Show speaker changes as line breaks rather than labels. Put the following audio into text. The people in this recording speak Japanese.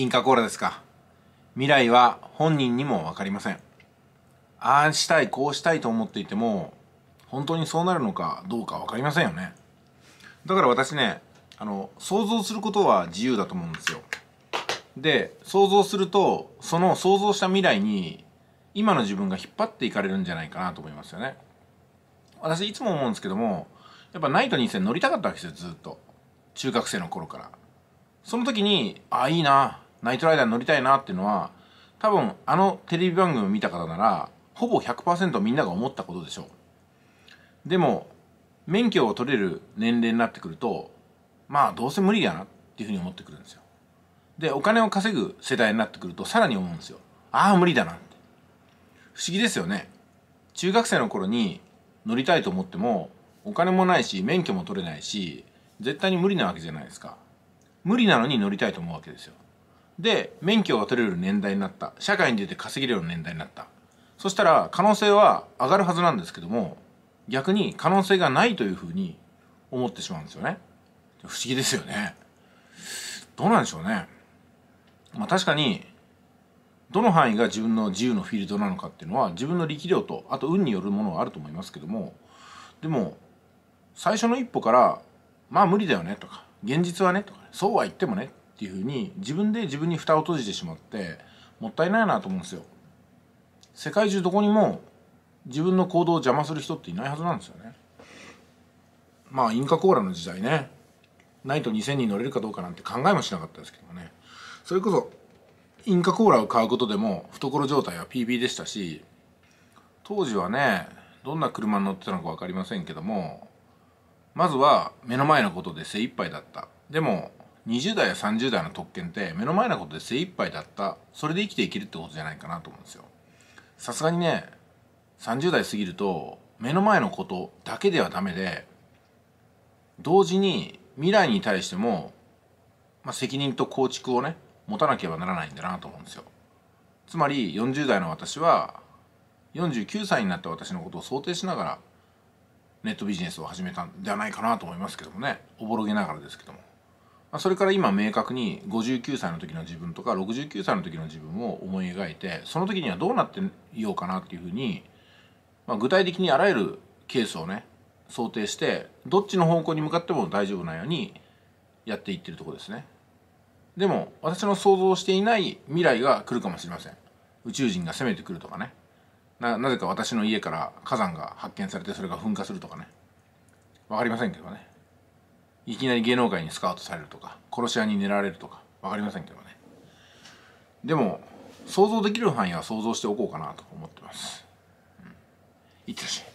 インカ・コーラですか。未来は本人にもわかりません。ああしたい、こうしたいと思っていても、本当にそうなるのかどうか分かりませんよね。だから私ね、あの、想像することは自由だと思うんですよ。で、想像すると、その想像した未来に、今の自分が引っ張っていかれるんじゃないかなと思いますよね。私いつも思うんですけども、やっぱナイト2000乗りたかったわけですよ、ずっと。中学生の頃から。その時に、ああ、いいな、ナイトライダーに乗りたいなっていうのは多分あのテレビ番組を見た方ならほぼ100%みんなが思ったことでしょうでも免許を取れる年齢になってくるとまあどうせ無理やなっていうふうに思ってくるんですよでお金を稼ぐ世代になってくるとさらに思うんですよああ無理だなって不思議ですよね中学生の頃に乗りたいと思ってもお金もないし免許も取れないし絶対に無理なわけじゃないですか無理なのに乗りたいと思うわけですよで免許が取れる年代になった社会に出て稼げるような年代になったそしたら可能性は上がるはずなんですけども逆に可能性がないというふうに思ってしまうんですよね不思議ですよねどうなんでしょうねまあ確かにどの範囲が自分の自由のフィールドなのかっていうのは自分の力量とあと運によるものはあると思いますけどもでも最初の一歩からまあ無理だよねとか現実はねとかそうは言ってもねっていうふうに自分で自分に蓋を閉じてしまってもったいないなと思うんですよ世界中どこにも自分の行動を邪魔する人っていないはずなんですよねまあインカコーラの時代ねナイト2000人乗れるかどうかなんて考えもしなかったですけどもねそれこそインカコーラを買うことでも懐状態は PB でしたし当時はねどんな車に乗ってたのか分かりませんけどもまずは目の前のことで精一杯だったでも20代や30代の特権って目の前のことで精一杯だったそれで生きていけるってことじゃないかなと思うんですよさすがにね30代過ぎると目の前のことだけではダメで同時に未来に対しても、まあ、責任と構築をね持たなければならないんだなと思うんですよつまり40代の私は49歳になった私のことを想定しながらネットビジネスを始めたんではないかなと思いますけどもねおぼろげながらですけどもそれから今明確に59歳の時の自分とか69歳の時の自分を思い描いてその時にはどうなっていようかなっていうふうに、まあ、具体的にあらゆるケースをね想定してどっちの方向に向かっても大丈夫なようにやっていってるとこですねでも私の想像していない未来が来るかもしれません宇宙人が攻めてくるとかねなぜか私の家から火山が発見されてそれが噴火するとかね分かりませんけどねいきなり芸能界にスカウトされるとか殺し屋に狙われるとか分かりませんけどねでも想像できる範囲は想像しておこうかなと思ってます、うん、いってらっしゃい